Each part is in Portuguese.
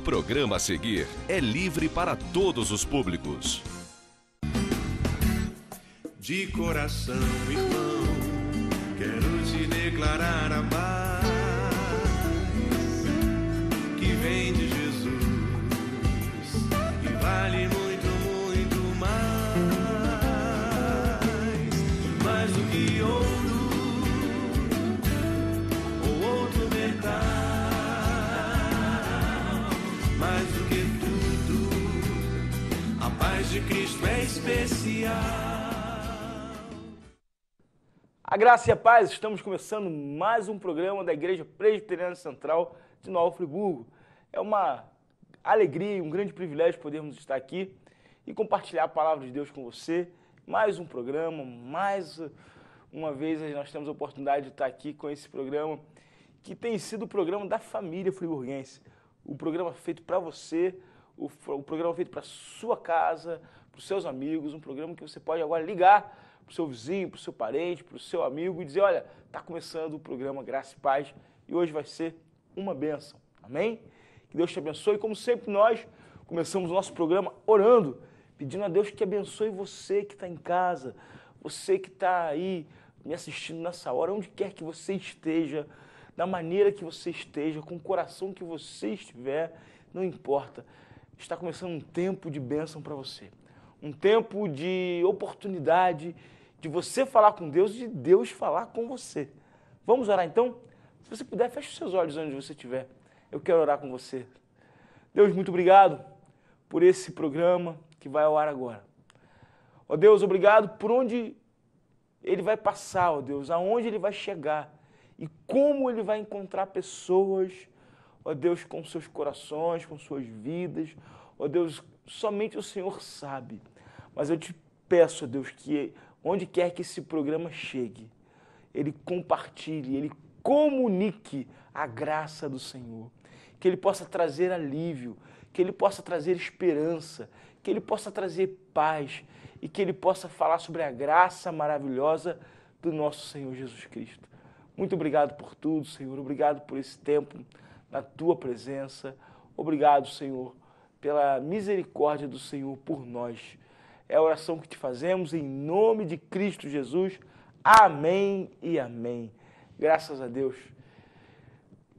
O programa a seguir é livre para todos os públicos. De coração, irmão, quero te declarar amado Cristo é especial. A graça e a paz, estamos começando mais um programa da Igreja Presbiteriana Central de Nova Friburgo. É uma alegria e um grande privilégio podermos estar aqui e compartilhar a palavra de Deus com você. Mais um programa, mais uma vez nós temos a oportunidade de estar aqui com esse programa que tem sido o programa da família friburguense. O programa feito para você, o, programa feito para sua casa, para os seus amigos, um programa que você pode agora ligar para o seu vizinho, para o seu parente, para o seu amigo e dizer, olha, está começando o programa Graça e Paz e hoje vai ser uma bênção. Amém? Que Deus te abençoe. Como sempre, nós começamos o nosso programa orando, pedindo a Deus que abençoe você que está em casa, você que está aí me assistindo nessa hora, onde quer que você esteja, da maneira que você esteja, com o coração que você estiver, não importa. Está começando um tempo de bênção para você um tempo de oportunidade de você falar com Deus e de Deus falar com você. Vamos orar então? Se você puder, feche os seus olhos onde você estiver. Eu quero orar com você. Deus, muito obrigado por esse programa que vai ao ar agora. Ó Deus, obrigado por onde ele vai passar, ó Deus, aonde ele vai chegar e como ele vai encontrar pessoas, ó Deus, com seus corações, com suas vidas. Ó Deus, somente o Senhor sabe. Mas eu te peço, Deus, que onde quer que esse programa chegue, ele compartilhe, ele comunique a graça do Senhor. Que ele possa trazer alívio, que ele possa trazer esperança, que ele possa trazer paz e que ele possa falar sobre a graça maravilhosa do nosso Senhor Jesus Cristo. Muito obrigado por tudo, Senhor. Obrigado por esse tempo na tua presença. Obrigado, Senhor, pela misericórdia do Senhor por nós. É a oração que te fazemos em nome de Cristo Jesus. Amém e amém. Graças a Deus.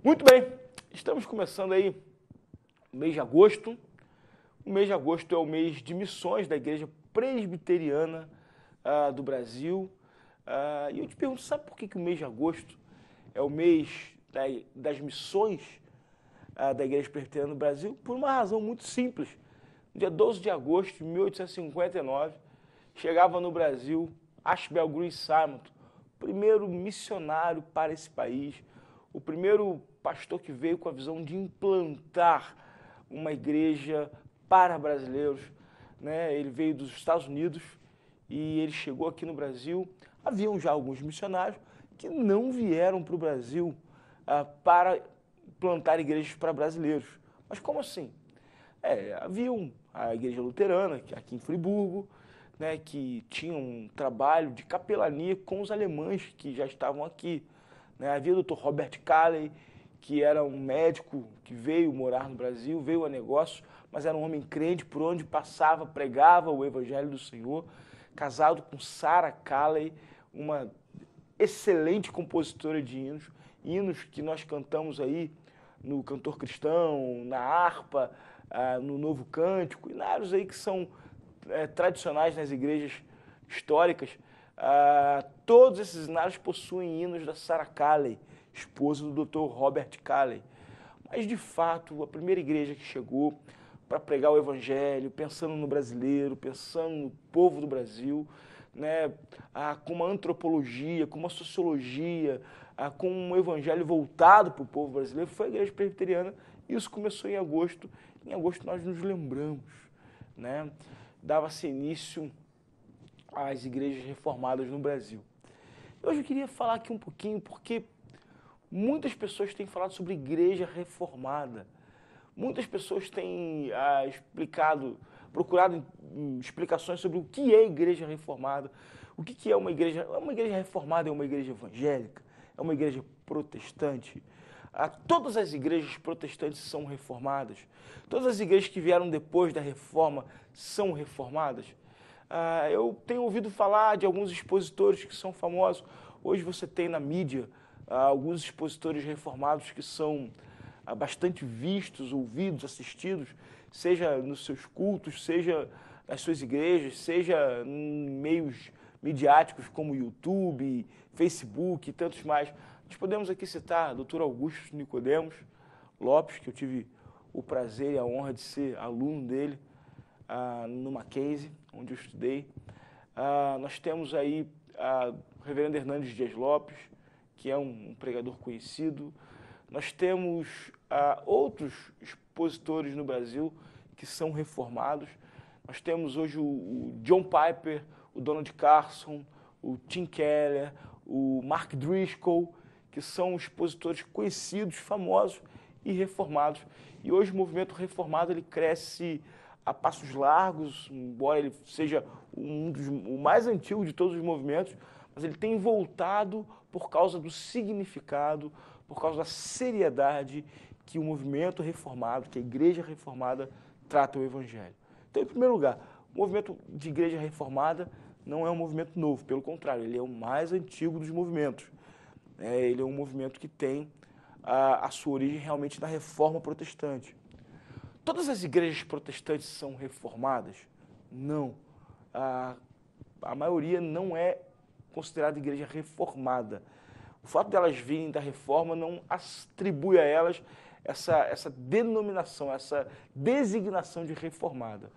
Muito bem, estamos começando aí o mês de agosto. O mês de agosto é o mês de missões da Igreja Presbiteriana ah, do Brasil. Ah, e eu te pergunto, sabe por que, que o mês de agosto é o mês da, das missões ah, da Igreja Presbiteriana do Brasil? Por uma razão muito simples no dia 12 de agosto de 1859, chegava no Brasil Ashbel Green Simon, primeiro missionário para esse país, o primeiro pastor que veio com a visão de implantar uma igreja para brasileiros. Né? Ele veio dos Estados Unidos e ele chegou aqui no Brasil. Haviam já alguns missionários que não vieram para o Brasil ah, para plantar igrejas para brasileiros. Mas como assim? É, haviam a Igreja Luterana, é aqui em Friburgo, né, que tinha um trabalho de capelania com os alemães que já estavam aqui. Né? Havia o Dr. Robert Calley, que era um médico que veio morar no Brasil, veio a negócio, mas era um homem crente por onde passava, pregava o Evangelho do Senhor, casado com Sarah Calley, uma excelente compositora de hinos, hinos que nós cantamos aí no cantor cristão, na harpa, ah, no novo cântico, e aí que são é, tradicionais nas igrejas históricas, ah, todos esses hinários possuem hinos da Sarah Calley, esposa do Dr. Robert Calley. Mas, de fato, a primeira igreja que chegou para pregar o evangelho, pensando no brasileiro, pensando no povo do Brasil, né, ah, com uma antropologia, com uma sociologia, com um evangelho voltado para o povo brasileiro foi a igreja presbiteriana. Isso começou em agosto. Em agosto nós nos lembramos, né? Dava-se início às igrejas reformadas no Brasil. Hoje eu queria falar aqui um pouquinho porque muitas pessoas têm falado sobre igreja reformada. Muitas pessoas têm ah, explicado, procurado hum, explicações sobre o que é igreja reformada, o que, que é uma igreja. É uma igreja reformada é uma igreja evangélica? é uma igreja protestante. Ah, todas as igrejas protestantes são reformadas. Todas as igrejas que vieram depois da reforma são reformadas. Ah, eu tenho ouvido falar de alguns expositores que são famosos. Hoje você tem na mídia ah, alguns expositores reformados que são bastante vistos, ouvidos, assistidos, seja nos seus cultos, seja nas suas igrejas, seja em meios midiáticos como YouTube, Facebook e tantos mais. Nós podemos aqui citar Dr. Augusto Nicodemos Lopes, que eu tive o prazer e a honra de ser aluno dele ah, case onde eu estudei. Ah, nós temos aí a ah, Reverendo Hernandes Dias Lopes, que é um, pregador conhecido. Nós temos ah, outros expositores no Brasil que são reformados. Nós temos hoje o, o John Piper, o Donald Carson, o Tim Keller, o Mark Driscoll, que são expositores conhecidos, famosos e reformados. E hoje o movimento reformado ele cresce a passos largos, embora ele seja um dos, o mais antigo de todos os movimentos, mas ele tem voltado por causa do significado, por causa da seriedade que o movimento reformado, que a igreja reformada trata o evangelho. Então, em primeiro lugar, o movimento de igreja reformada não é um movimento novo, pelo contrário, ele é o mais antigo dos movimentos. É, ele é um movimento que tem a, a sua origem realmente na reforma protestante. Todas as igrejas protestantes são reformadas? Não. A, a maioria não é considerada igreja reformada. O fato delas de virem da reforma não atribui a elas essa, essa denominação, essa designação de reformada.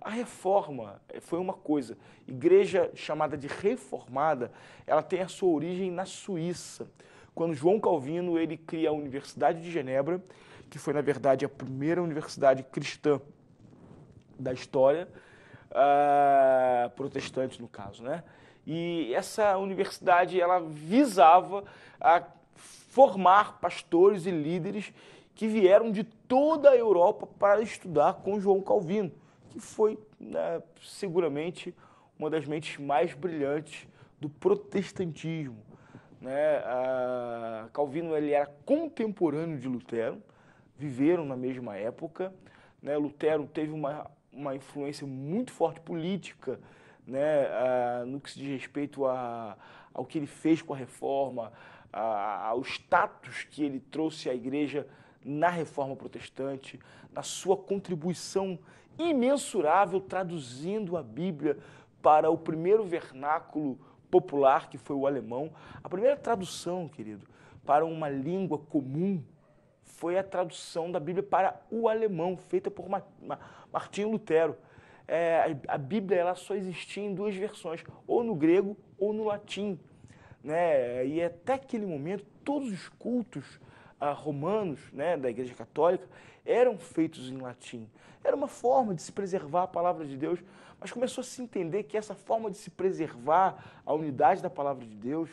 A reforma foi uma coisa. Igreja chamada de reformada, ela tem a sua origem na Suíça. Quando João Calvino ele cria a Universidade de Genebra, que foi na verdade a primeira universidade cristã da história, uh, ah, protestante no caso, né? E essa universidade ela visava a formar pastores e líderes que vieram de toda a Europa para estudar com João Calvino que foi né, seguramente uma das mentes mais brilhantes do protestantismo. Né? A Calvino ele era contemporâneo de Lutero, viveram na mesma época. Né? Lutero teve uma, uma influência muito forte política né? no que se diz respeito a, ao que ele fez com a reforma, a, ao status que ele trouxe à igreja na reforma protestante, na sua contribuição imensurável traduzindo a Bíblia para o primeiro vernáculo popular, que foi o alemão. A primeira tradução, querido, para uma língua comum foi a tradução da Bíblia para o alemão, feita por Martinho Lutero. É, a Bíblia ela só existia em duas versões, ou no grego ou no latim. Né? E até aquele momento, todos os cultos ah, romanos né, da Igreja Católica, eram feitos em latim. Era uma forma de se preservar a palavra de Deus, mas começou a se entender que essa forma de se preservar a unidade da palavra de Deus,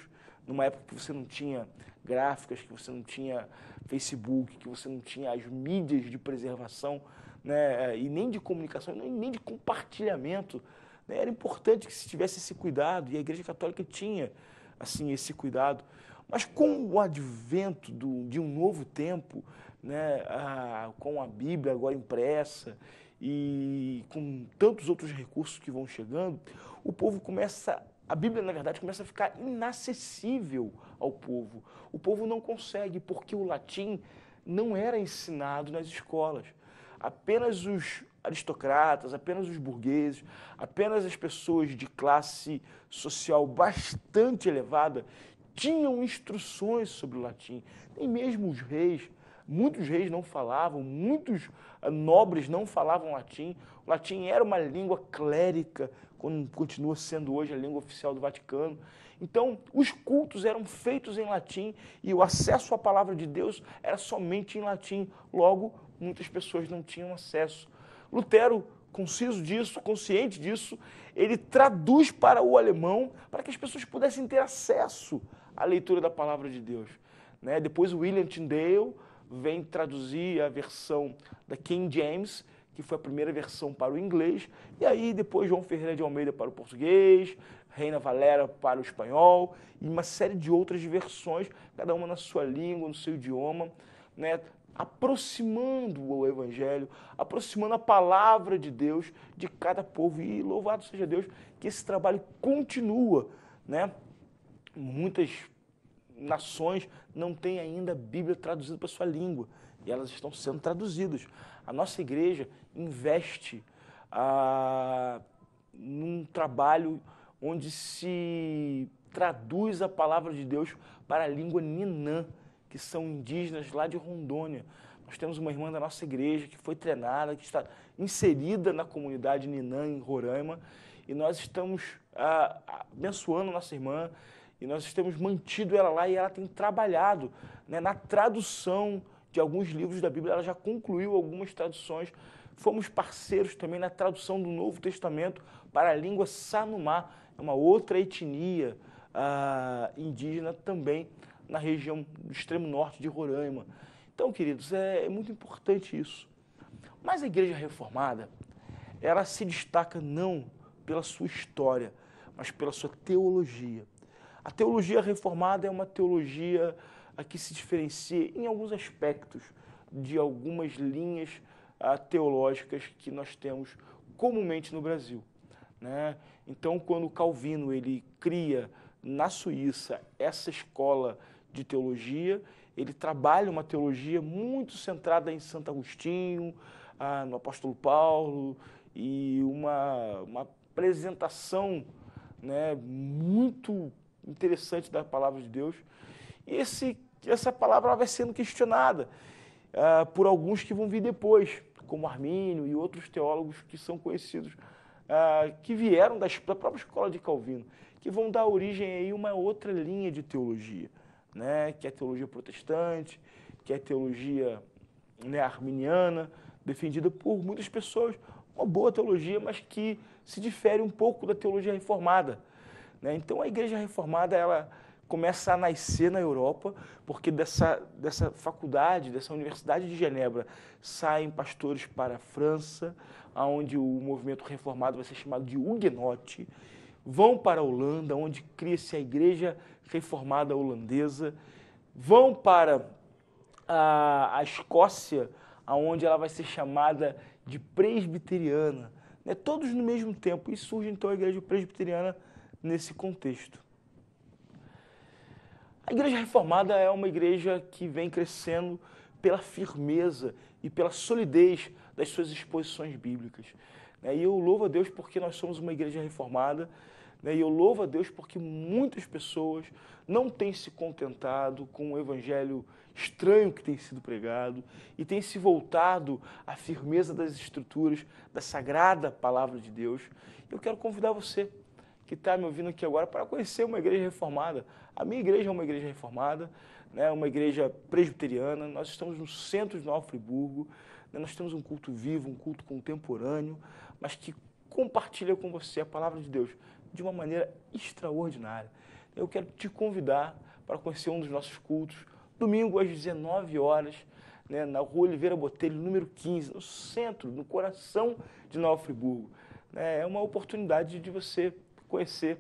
numa época que você não tinha gráficas, que você não tinha Facebook, que você não tinha as mídias de preservação, né, eh, e nem de comunicação, nem de compartilhamento, né, era importante que se tivesse esse cuidado, e a Igreja Católica tinha assim esse cuidado. Mas com o advento do, de um novo tempo, né, a, com a Bíblia agora impressa e com tantos outros recursos que vão chegando, o povo começa, a Bíblia na verdade começa a ficar inacessível ao povo. O povo não consegue porque o latim não era ensinado nas escolas. Apenas os aristocratas, apenas os burgueses, apenas as pessoas de classe social bastante elevada tinham instruções sobre o latim. Nem mesmo os reis Muitos reis não falavam, muitos ah, nobres não falavam latim. O latim era uma língua clérica, como continua sendo hoje a língua oficial do Vaticano. Então, os cultos eram feitos em latim e o acesso à palavra de Deus era somente em latim. Logo, muitas pessoas não tinham acesso. Lutero, conciso disso, consciente disso, ele traduz para o alemão para que as pessoas pudessem ter acesso à leitura da palavra de Deus. Né? Depois, William Tyndale vem traduzir a versão da King James, que foi a primeira versão para o inglês, e aí depois João Ferreira de Almeida para o português, Reina Valera para o espanhol, e uma série de outras versões, cada uma na sua língua, no seu idioma, né? aproximando o Evangelho, aproximando a palavra de Deus de cada povo. E louvado seja Deus que esse trabalho continua. Né? Muitas nações não têm ainda a Bíblia traduzida para sua língua e elas estão sendo traduzidas. A nossa igreja investe ah, num trabalho onde se traduz a palavra de Deus para a língua ninã, que são indígenas lá de Rondônia. Nós temos uma irmã da nossa igreja que foi treinada, que está inserida na comunidade ninã em Roraima, e nós estamos ah, abençoando a nossa irmã, e nós temos mantido ela lá e ela tem trabalhado né, na tradução de alguns livros da Bíblia. Ela já concluiu algumas traduções. Fomos parceiros também na tradução do Novo Testamento para a língua Sanumá, é uma outra etnia ah, indígena também na região do extremo norte de Roraima. Então, queridos, é, é muito importante isso. Mas a Igreja Reformada, ela se destaca não pela sua história, mas pela sua teologia. A teologia reformada é uma teologia que se diferencia em alguns aspectos de algumas linhas ah, teológicas que nós temos comumente no Brasil. Né? Então, quando Calvino ele cria na Suíça essa escola de teologia, ele trabalha uma teologia muito centrada em Santo Agostinho, ah, no Apóstolo Paulo, e uma, uma apresentação né, muito interessante da palavra de Deus. E esse, essa palavra vai sendo questionada uh, por alguns que vão vir depois, como Armínio e outros teólogos que são conhecidos, uh, que vieram das, da própria escola de Calvino, que vão dar origem a uma outra linha de teologia, né? que é a teologia protestante, que é a teologia né, arminiana, defendida por muitas pessoas, uma boa teologia, mas que se difere um pouco da teologia reformada né? Então a igreja reformada ela começa a nascer na Europa, porque dessa, dessa faculdade, dessa Universidade de Genebra, saem pastores para a França, onde o movimento reformado vai ser chamado de Huguenote, vão para a Holanda, onde cria-se a Igreja Reformada Holandesa, vão para a, a Escócia, onde ela vai ser chamada de presbiteriana, né? todos no mesmo tempo, e surge então a Igreja Presbiteriana nesse contexto. A Igreja Reformada é uma igreja que vem crescendo pela firmeza e pela solidez das suas exposições bíblicas. Né? E eu louvo a Deus porque nós somos uma igreja reformada, né? e eu louvo a Deus porque muitas pessoas não têm se contentado com o evangelho estranho que tem sido pregado e têm se voltado à firmeza das estruturas da sagrada palavra de Deus. Eu quero convidar você que está me ouvindo aqui agora para conhecer uma igreja reformada. A minha igreja é uma igreja reformada, né, uma igreja presbiteriana. Nós estamos no centro de Nova Friburgo. Né, nós temos um culto vivo, um culto contemporâneo, mas que compartilha com você a palavra de Deus de uma maneira extraordinária. Eu quero te convidar para conhecer um dos nossos cultos, domingo às 19 horas, né, na rua Oliveira Botelho, número 15, no centro, no coração de Nova Friburgo. É uma oportunidade de você conhecer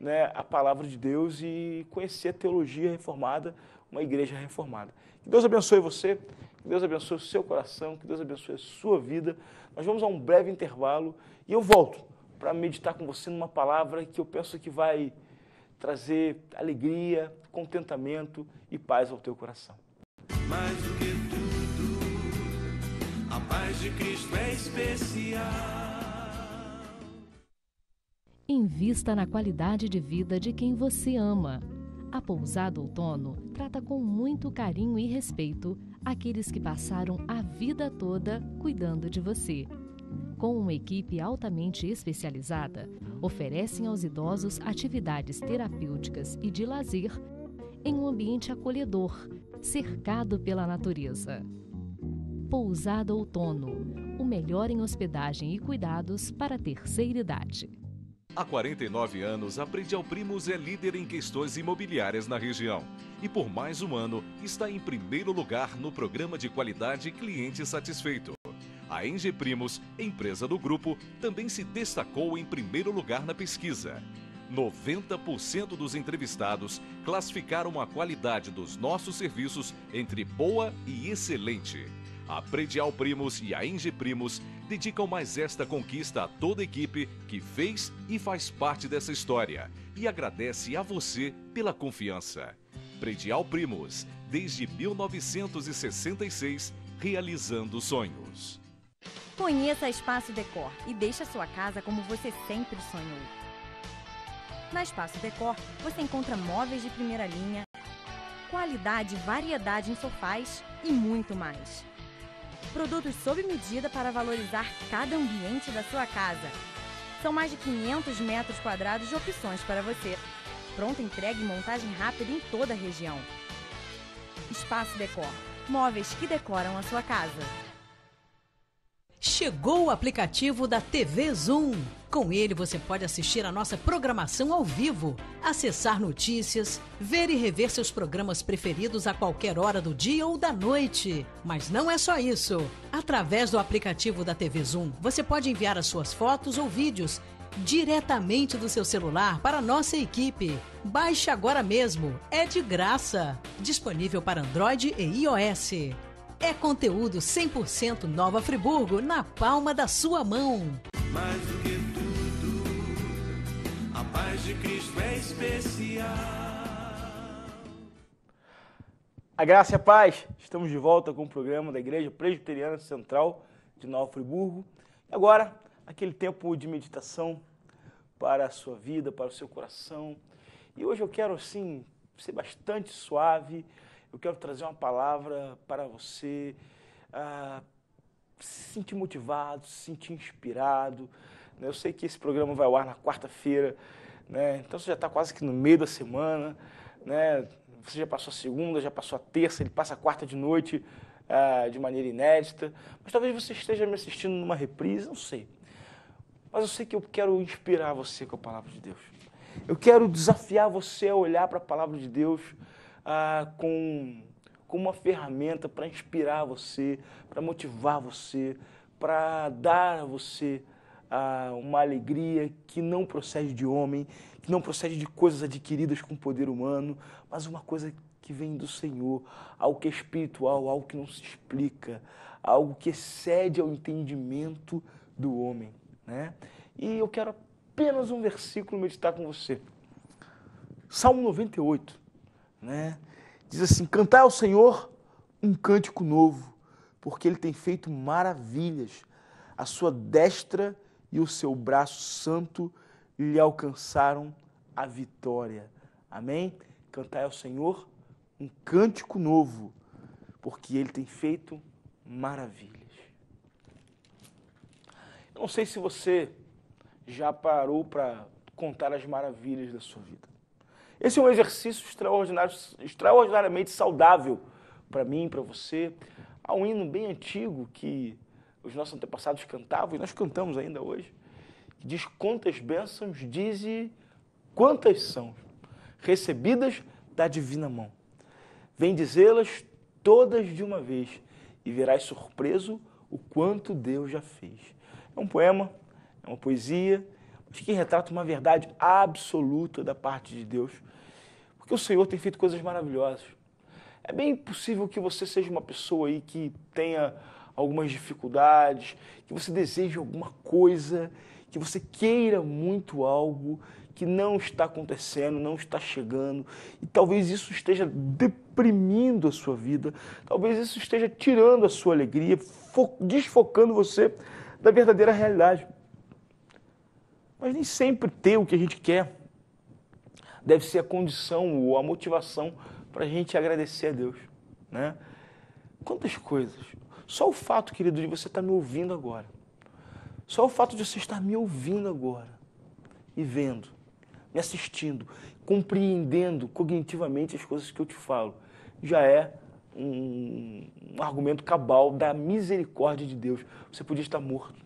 né, a palavra de Deus e conhecer a teologia reformada, uma igreja reformada. Que Deus abençoe você, que Deus abençoe o seu coração, que Deus abençoe a sua vida. Nós vamos a um breve intervalo e eu volto para meditar com você numa palavra que eu penso que vai trazer alegria, contentamento e paz ao teu coração. Mais do que tudo, a paz de Cristo é especial. Invista na qualidade de vida de quem você ama. A Pousada Outono trata com muito carinho e respeito aqueles que passaram a vida toda cuidando de você. Com uma equipe altamente especializada, oferecem aos idosos atividades terapêuticas e de lazer em um ambiente acolhedor, cercado pela natureza. Pousada Outono o melhor em hospedagem e cuidados para a terceira idade. Há 49 anos, a Predial Primos é líder em questões imobiliárias na região. E por mais um ano, está em primeiro lugar no programa de qualidade Cliente Satisfeito. A Enge Primos, empresa do grupo, também se destacou em primeiro lugar na pesquisa. 90% dos entrevistados classificaram a qualidade dos nossos serviços entre boa e excelente a Predial Primos e a Engie Primos dedicam mais esta conquista a toda a equipe que fez e faz parte dessa história e agradece a você pela confiança. Predial Primos, desde 1966, realizando sonhos. Conheça Espaço Decor e deixe a sua casa como você sempre sonhou. Na Espaço Decor, você encontra móveis de primeira linha, qualidade e variedade em sofás e muito mais. Produtos sob medida para valorizar cada ambiente da sua casa. São mais de 500 metros quadrados de opções para você. Pronta entrega e montagem rápida em toda a região. Espaço Decor. Móveis que decoram a sua casa. Chegou o aplicativo da TV Zoom. Com ele você pode assistir a nossa programação ao vivo, acessar notícias, ver e rever seus programas preferidos a qualquer hora do dia ou da noite. Mas não é só isso. Através do aplicativo da TV Zoom, você pode enviar as suas fotos ou vídeos diretamente do seu celular para nossa equipe. Baixe agora mesmo, é de graça. Disponível para Android e iOS. É conteúdo 100% Nova Friburgo na palma da sua mão paz de Cristo é especial. A graça e a paz, estamos de volta com o programa da Igreja Presbiteriana Central de Nova Friburgo. E agora, aquele tempo de meditação para a sua vida, para o seu coração. E hoje eu quero, assim, ser bastante suave, eu quero trazer uma palavra para você ah, se sentir motivado, se sentir inspirado. Né? Eu sei que esse programa vai ao ar na quarta-feira né? Então você já está quase que no meio da semana, né? você já passou a segunda, já passou a terça, ele passa a quarta de noite ah, de maneira inédita. Mas talvez você esteja me assistindo numa reprise, não sei. Mas eu sei que eu quero inspirar você com a palavra de Deus. Eu quero desafiar você a olhar para a palavra de Deus ah, com, com uma ferramenta para inspirar você, para motivar você, para dar a você ah, uma alegria que não procede de homem, que não procede de coisas adquiridas com poder humano, mas uma coisa que vem do Senhor, algo que é espiritual, algo que não se explica, algo que excede ao entendimento do homem. Né? E eu quero apenas um versículo meditar com você. Salmo 98, né? diz assim: Cantai ao Senhor um cântico novo, porque ele tem feito maravilhas. A sua destra e o seu braço santo lhe alcançaram a vitória. Amém? Cantai ao Senhor um cântico novo, porque ele tem feito maravilhas. Eu não sei se você já parou para contar as maravilhas da sua vida. Esse é um exercício extraordinário, extraordinariamente saudável para mim, para você. Há um hino bem antigo que os nossos antepassados cantavam, e nós cantamos ainda hoje, que diz quantas bênçãos, dize quantas são, recebidas da divina mão. Vem dizê-las todas de uma vez, e verás surpreso o quanto Deus já fez. É um poema, é uma poesia, mas que retrata uma verdade absoluta da parte de Deus, porque o Senhor tem feito coisas maravilhosas. É bem possível que você seja uma pessoa aí que tenha algumas dificuldades, que você deseje alguma coisa, que você queira muito algo que não está acontecendo, não está chegando, e talvez isso esteja deprimindo a sua vida, talvez isso esteja tirando a sua alegria, desfocando você da verdadeira realidade. Mas nem sempre ter o que a gente quer deve ser a condição ou a motivação para a gente agradecer a Deus, né? Quantas coisas só o fato, querido, de você estar me ouvindo agora, só o fato de você estar me ouvindo agora e vendo, me assistindo, compreendendo cognitivamente as coisas que eu te falo, já é um, um argumento cabal da misericórdia de Deus. Você podia estar morto.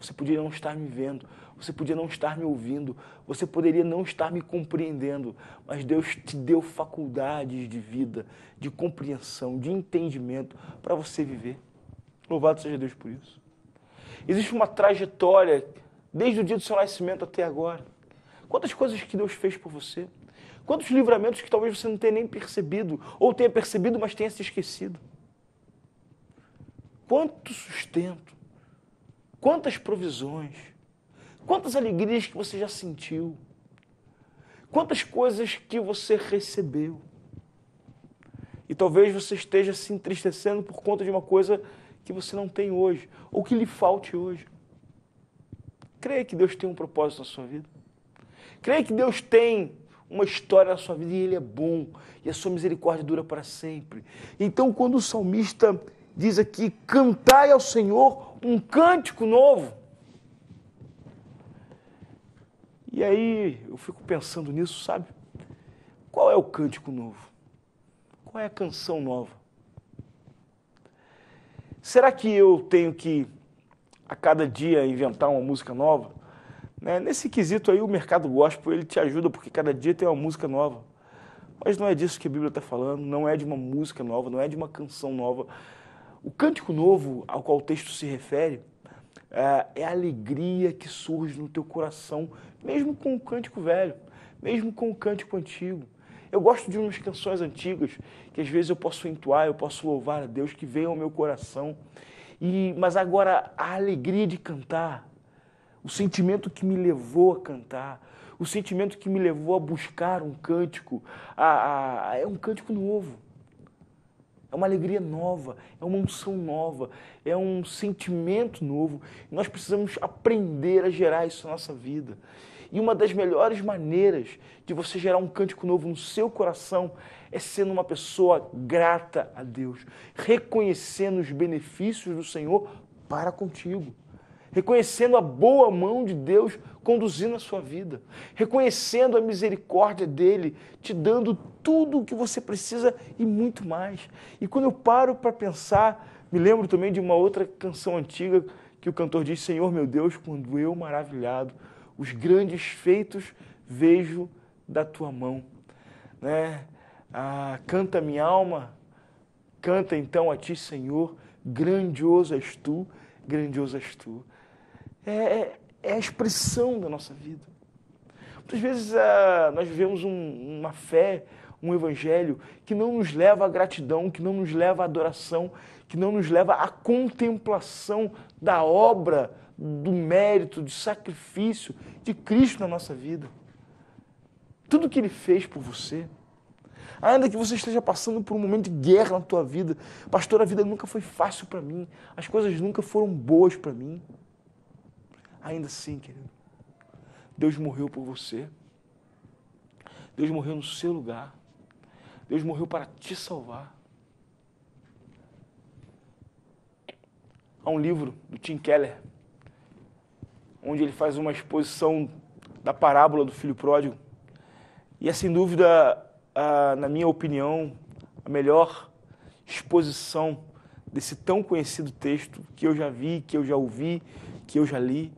Você poderia não estar me vendo, você poderia não estar me ouvindo, você poderia não estar me compreendendo, mas Deus te deu faculdades de vida, de compreensão, de entendimento para você viver. Louvado seja Deus por isso. Existe uma trajetória desde o dia do seu nascimento até agora. Quantas coisas que Deus fez por você? Quantos livramentos que talvez você não tenha nem percebido, ou tenha percebido, mas tenha se esquecido? Quanto sustento, Quantas provisões, quantas alegrias que você já sentiu, quantas coisas que você recebeu. E talvez você esteja se entristecendo por conta de uma coisa que você não tem hoje, ou que lhe falte hoje. Creia que Deus tem um propósito na sua vida. Creia que Deus tem uma história na sua vida e Ele é bom, e a sua misericórdia dura para sempre. Então, quando o salmista diz aqui: cantai ao Senhor um cântico novo. E aí eu fico pensando nisso, sabe? Qual é o cântico novo? Qual é a canção nova? Será que eu tenho que, a cada dia, inventar uma música nova? Né? Nesse quesito aí, o mercado gospel ele te ajuda, porque cada dia tem uma música nova. Mas não é disso que a Bíblia está falando, não é de uma música nova, não é de uma canção nova, o cântico novo ao qual o texto se refere é, é a alegria que surge no teu coração, mesmo com o cântico velho, mesmo com o cântico antigo. Eu gosto de umas canções antigas que às vezes eu posso entoar, eu posso louvar a Deus que vem ao meu coração. E mas agora a alegria de cantar, o sentimento que me levou a cantar, o sentimento que me levou a buscar um cântico, a, a, a, é um cântico novo. É uma alegria nova, é uma unção nova, é um sentimento novo. Nós precisamos aprender a gerar isso na nossa vida. E uma das melhores maneiras de você gerar um cântico novo no seu coração é sendo uma pessoa grata a Deus, reconhecendo os benefícios do Senhor para contigo reconhecendo a boa mão de Deus conduzindo a sua vida, reconhecendo a misericórdia dele, te dando tudo o que você precisa e muito mais. E quando eu paro para pensar, me lembro também de uma outra canção antiga que o cantor diz: Senhor meu Deus, quando eu maravilhado, os grandes feitos vejo da tua mão. Né? Ah, canta minha alma, canta então a ti, Senhor, grandioso és tu, grandioso és tu. É, é, é a expressão da nossa vida. Muitas vezes ah, nós vivemos um, uma fé, um evangelho que não nos leva à gratidão, que não nos leva à adoração, que não nos leva à contemplação da obra, do mérito, do sacrifício de Cristo na nossa vida. Tudo que ele fez por você. Ainda que você esteja passando por um momento de guerra na tua vida, pastor, a vida nunca foi fácil para mim, as coisas nunca foram boas para mim. Ainda assim, querido, Deus morreu por você. Deus morreu no seu lugar. Deus morreu para te salvar. Há um livro do Tim Keller, onde ele faz uma exposição da parábola do filho pródigo. E é sem dúvida, na minha opinião, a melhor exposição desse tão conhecido texto que eu já vi, que eu já ouvi, que eu já li.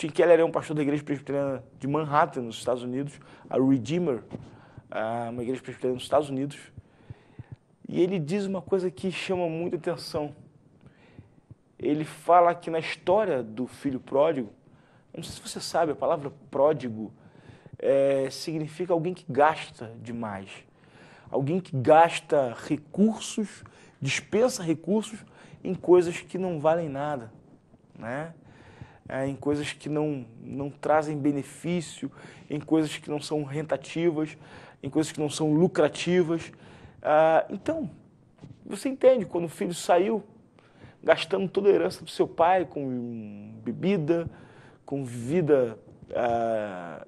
Tim Keller é um pastor da igreja presbiteriana de Manhattan, nos Estados Unidos, a Redeemer, uma igreja presbiteriana nos Estados Unidos. E ele diz uma coisa que chama muita atenção. Ele fala que na história do filho pródigo, não sei se você sabe, a palavra pródigo é, significa alguém que gasta demais. Alguém que gasta recursos, dispensa recursos em coisas que não valem nada, né? é, em coisas que não, não trazem benefício, em coisas que não são rentativas, em coisas que não são lucrativas. Ah, então, você entende, quando o filho saiu gastando toda a herança do seu pai com bebida, com vida ah,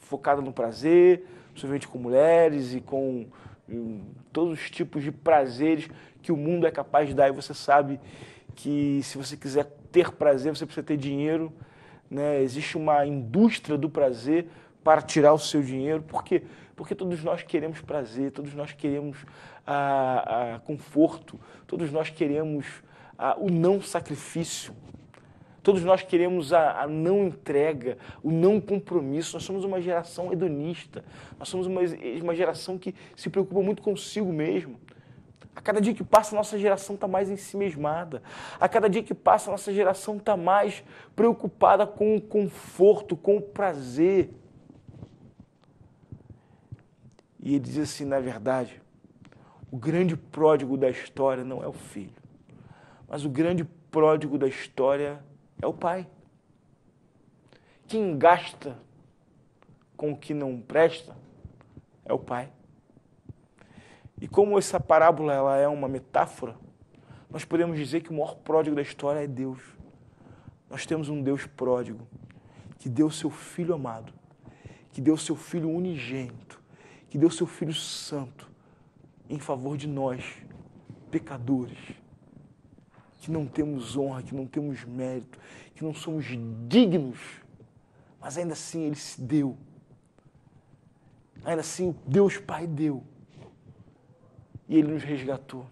focada no prazer, principalmente com mulheres e com hum, todos os tipos de prazeres que o mundo é capaz de dar, e você sabe que se você quiser ter prazer, você precisa ter dinheiro. Né? Existe uma indústria do prazer para tirar o seu dinheiro. Por quê? Porque todos nós queremos prazer, todos nós queremos a, ah, a ah, conforto, todos nós queremos a, ah, o não sacrifício. Todos nós queremos a, a, não entrega, o não compromisso. Nós somos uma geração hedonista, nós somos uma, uma geração que se preocupa muito consigo mesmo. A cada dia que passa, nossa geração está mais ensimesmada. A cada dia que passa, nossa geração está mais preocupada com o conforto, com o prazer. E ele diz assim: na verdade, o grande pródigo da história não é o filho, mas o grande pródigo da história é o pai. Quem gasta com o que não presta é o pai. E como essa parábola ela é uma metáfora, nós podemos dizer que o maior pródigo da história é Deus. Nós temos um Deus pródigo que deu seu filho amado, que deu seu filho unigênito, que deu seu filho santo em favor de nós, pecadores, que não temos honra, que não temos mérito, que não somos dignos, mas ainda assim ele se deu. Ainda assim Deus Pai deu e Ele nos resgatou.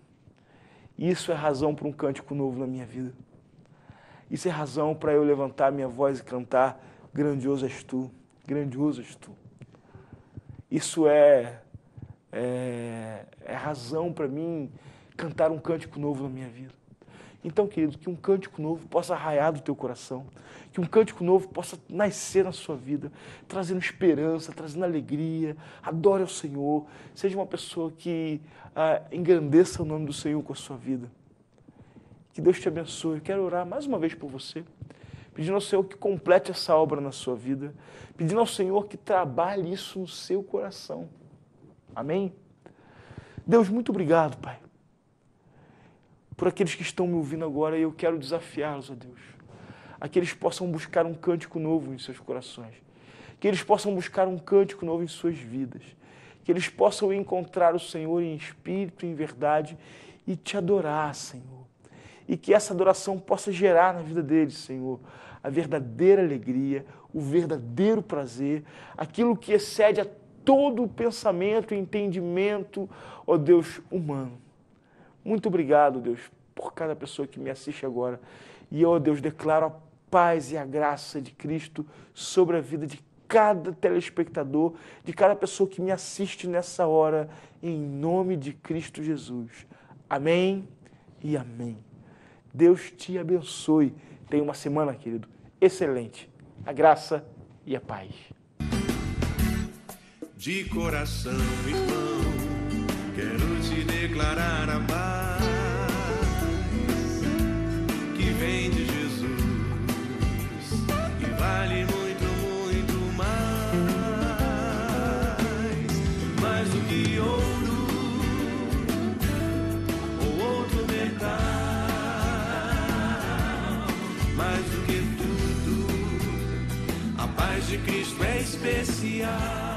Isso é razão para um cântico novo na minha vida. Isso é razão para eu levantar minha voz e cantar: Grandioso és tu, grandioso és tu. Isso é, é, é razão para mim cantar um cântico novo na minha vida. Então, querido, que um cântico novo possa raiar do teu coração, que um cântico novo possa nascer na sua vida, trazendo esperança, trazendo alegria. Adore ao Senhor, seja uma pessoa que ah, engrandeça o nome do Senhor com a sua vida. Que Deus te abençoe. Eu quero orar mais uma vez por você, pedindo ao Senhor que complete essa obra na sua vida, pedindo ao Senhor que trabalhe isso no seu coração. Amém? Deus, muito obrigado, Pai por aqueles que estão me ouvindo agora, e eu quero desafiá-los, ó Deus, a que eles possam buscar um cântico novo em seus corações, que eles possam buscar um cântico novo em suas vidas, que eles possam encontrar o Senhor em espírito, em verdade e te adorar, Senhor. E que essa adoração possa gerar na vida deles, Senhor, a verdadeira alegria, o verdadeiro prazer, aquilo que excede a todo o pensamento e entendimento, ó Deus humano. Muito obrigado, Deus, por cada pessoa que me assiste agora. E eu, Deus, declaro a paz e a graça de Cristo sobre a vida de cada telespectador, de cada pessoa que me assiste nessa hora, em nome de Cristo Jesus. Amém e amém. Deus te abençoe. Tenha uma semana, querido, excelente. A graça e a paz. De coração, irmão, quero te declarar a paz. especial.